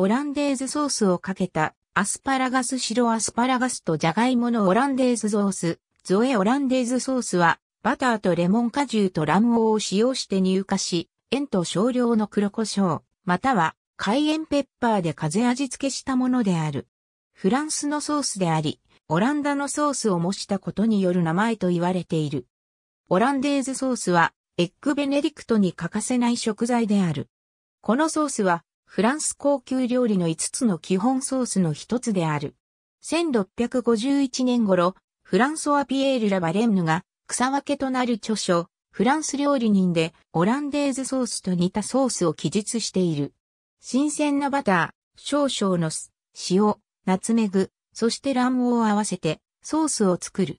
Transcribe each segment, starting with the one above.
オランデーズソースをかけた、アスパラガス白アスパラガスとジャガイモのオランデーズソース、ゾエオランデーズソースは、バターとレモン果汁と卵黄を使用して乳化し、塩と少量の黒胡椒、または、海塩ペッパーで風味付けしたものである。フランスのソースであり、オランダのソースを模したことによる名前と言われている。オランデーズソースは、エッグベネディクトに欠かせない食材である。このソースは、フランス高級料理の5つの基本ソースの一つである。1651年頃、フランソワ・ピエール・ラ・バレンヌが草分けとなる著書、フランス料理人でオランデーズソースと似たソースを記述している。新鮮なバター、少々の酢、塩、ナツメグ、そして卵黄を合わせてソースを作る。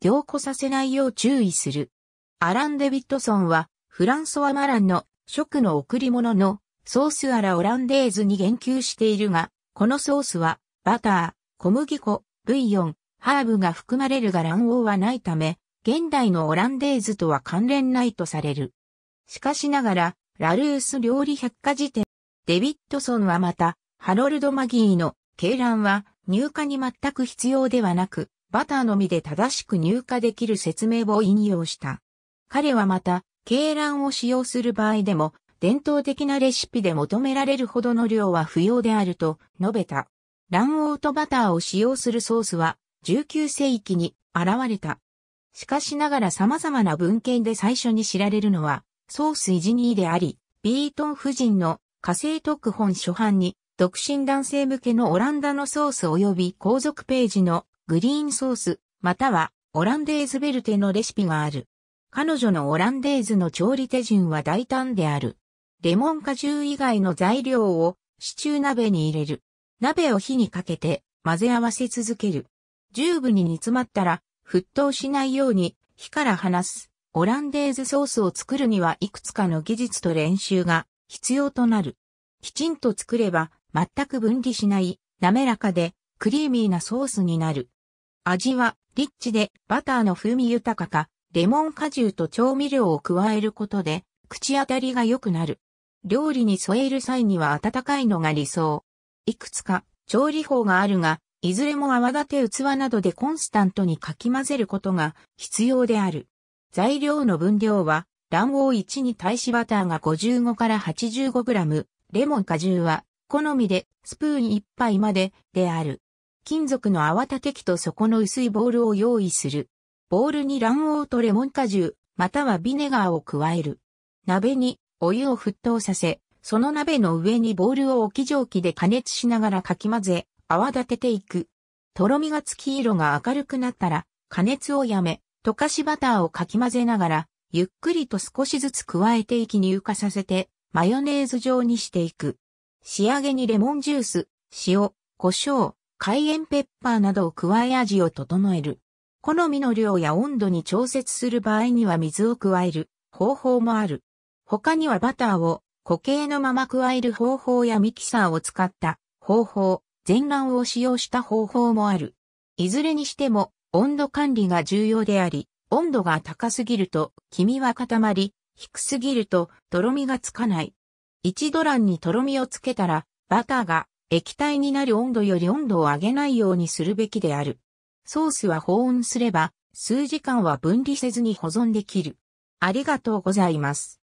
凝固させないよう注意する。アラン・デビットソンはフランソワ・マランの食の贈り物のソースアラオランデーズに言及しているが、このソースは、バター、小麦粉、ブイヨン、ハーブが含まれるが卵黄はないため、現代のオランデーズとは関連ないとされる。しかしながら、ラルース料理百科事典、デビッドソンはまた、ハロルド・マギーの、鶏卵は、入荷に全く必要ではなく、バターのみで正しく入荷できる説明を引用した。彼はまた、鶏卵を使用する場合でも、伝統的なレシピで求められるほどの量は不要であると述べた。卵黄とバターを使用するソースは19世紀に現れた。しかしながら様々な文献で最初に知られるのはソースイジニーであり、ビートン夫人の火星特本初版に独身男性向けのオランダのソース及び皇族ページのグリーンソース、またはオランデーズベルテのレシピがある。彼女のオランデーズの調理手順は大胆である。レモン果汁以外の材料をシチュー鍋に入れる。鍋を火にかけて混ぜ合わせ続ける。十分に煮詰まったら沸騰しないように火から離す。オランデーズソースを作るにはいくつかの技術と練習が必要となる。きちんと作れば全く分離しない滑らかでクリーミーなソースになる。味はリッチでバターの風味豊かか、レモン果汁と調味料を加えることで口当たりが良くなる。料理に添える際には温かいのが理想。いくつか調理法があるが、いずれも泡立て器などでコンスタントにかき混ぜることが必要である。材料の分量は、卵黄1に対しバターが55から85グラム、レモン果汁は好みでスプーン1杯までである。金属の泡立て器と底の薄いボールを用意する。ボールに卵黄とレモン果汁、またはビネガーを加える。鍋にお湯を沸騰させ、その鍋の上にボウルを置き蒸気で加熱しながらかき混ぜ、泡立てていく。とろみがつき色が明るくなったら、加熱をやめ、溶かしバターをかき混ぜながら、ゆっくりと少しずつ加えていき乳化させて、マヨネーズ状にしていく。仕上げにレモンジュース、塩、胡椒、海塩ペッパーなどを加え味を整える。好みの量や温度に調節する場合には水を加える方法もある。他にはバターを固形のまま加える方法やミキサーを使った方法、全卵を使用した方法もある。いずれにしても温度管理が重要であり、温度が高すぎると黄身は固まり、低すぎるととろみがつかない。一度卵にとろみをつけたら、バターが液体になる温度より温度を上げないようにするべきである。ソースは保温すれば、数時間は分離せずに保存できる。ありがとうございます。